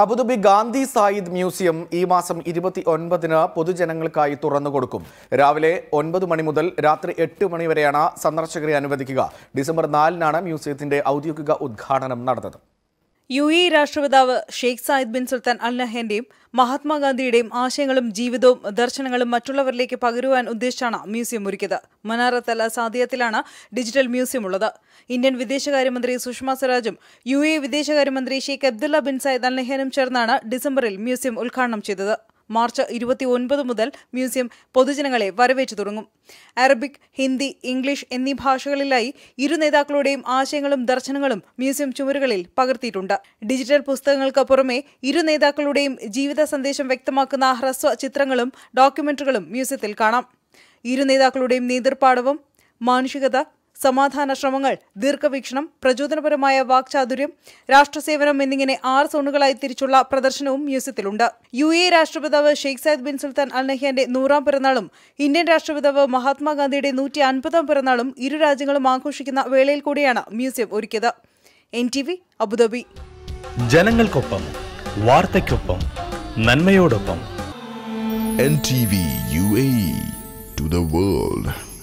Abu Dhabi Gandhi Zayed museum ഈ മാസം ഇരുപത്തി ഒൻപതിന് പൊതുജനങ്ങൾക്കായി തുറന്നു കൊടുക്കും രാവിലെ ഒൻപത് മണി മുതൽ രാത്രി എട്ട് മണി വരെയാണ് സന്ദർശകരെ അനുവദിക്കുക ഡിസംബർ നാലിനാണ് മ്യൂസിയത്തിന്റെ ഔദ്യോഗിക ഉദ്ഘാടനം നടന്നത് യു എ രാഷ്ട്രപിതാവ് Sheikh Zayed bin Sultan Al നഹ്യന്റെയും മഹാത്മാഗാന്ധിയുടെയും ആശയങ്ങളും ജീവിതവും ദർശനങ്ങളും മറ്റുള്ളവരിലേക്ക് പകരുവാൻ ഉദ്ദേശിച്ചാണ് മ്യൂസിയം ഒരുക്കിയത് മനാറത്ത് സാദിയത്തിലാണ് അസാദിയത്തിലാണ് ഡിജിറ്റൽ മ്യൂസിയം ഉള്ളത് ഇന്ത്യൻ വിദേശകാര്യമന്ത്രി സുഷമ സ്വരാജും യു എ വിദേശകാര്യമന്ത്രി Sheikh Abdullah bin Sayed Al നഹ്യാനും ചേർന്നാണ് ഡിസംബറിൽ മ്യൂസിയം ഉദ്ഘാടനം ചെയ്തത് മാർച്ച് ഇരുപത്തി ഒൻപത് മുതൽ മ്യൂസിയം പൊതുജനങ്ങളെ വരവേറ്റു തുടങ്ങും അറബിക് ഹിന്ദി ഇംഗ്ലീഷ് എന്നീ ഭാഷകളിലായി ഇരു നേതാക്കളുടെയും ആശയങ്ങളും ദർശനങ്ങളും മ്യൂസിയം ചുമരുകളിൽ പകർത്തിയിട്ടുണ്ട് ഡിജിറ്റൽ പുസ്തകങ്ങൾക്ക് പുറമെ ഇരു നേതാക്കളുടെയും ജീവിത സന്ദേശം വ്യക്തമാക്കുന്ന ഹ്രസ്വ ചിത്രങ്ങളും ഡോക്യുമെന്ററികളും മ്യൂസിയത്തിൽ കാണാം ഇരു നേതാക്കളുടെയും നേതൃപാടവും മാനുഷികത സമാധാന ശ്രമങ്ങൾ ദീർഘവീക്ഷണം പ്രചോദനപരമായ വാക്ചാതുര്യം രാഷ്ട്രസേവനം എന്നിങ്ങനെ ആറ് സോണുകളായി തിരിച്ചുള്ള പ്രദർശനവും മ്യൂസിയത്തിലുണ്ട് യു എ രാഷ്ട്രപിതാവ് Sheikh Saad bin Sultan Al നഹ്യാന്റെ നൂറാം പിറന്നാളും ഇന്ത്യൻ രാഷ്ട്രപിതാവ് മഹാത്മാഗാന്ധിയുടെ നൂറ്റി അൻപതാം പിറന്നാളും ഇരു രാജ്യങ്ങളും ആഘോഷിക്കുന്ന വേളയിൽ കൂടിയാണ് മ്യൂസിയം ഒരുക്കിയത് എൻ ടി വി അബുദാബി ജനങ്ങൾക്കൊപ്പം വാർത്തയ്ക്കൊപ്പം നന്മയോടൊപ്പം N T V U A to the world